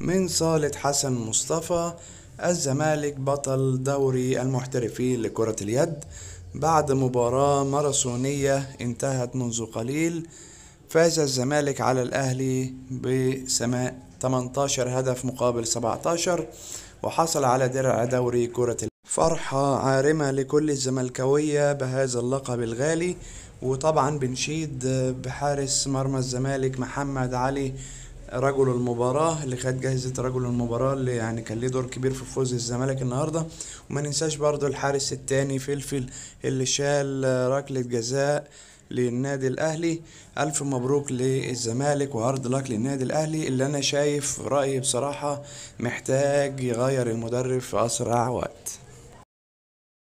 من صالة حسن مصطفى الزمالك بطل دوري المحترفين لكرة اليد بعد مباراة ماراثونية انتهت منذ قليل فاز الزمالك على الأهلي بسماء 18 هدف مقابل 17 وحصل على درع دوري كرة اليد فرحة عارمة لكل الزملكاوية بهذا اللقب الغالي وطبعا بنشيد بحارس مرمى الزمالك محمد علي رجل المباراة اللي خد جائزة رجل المباراة اللي يعني كان ليه دور كبير في فوز الزمالك النهاردة وما ننساش برضو الحارس التاني فلفل اللي شال ركلة جزاء للنادي الاهلي الف مبروك للزمالك وهارد لك للنادي الاهلي اللي انا شايف رايي بصراحه محتاج يغير المدرب في اسرع وقت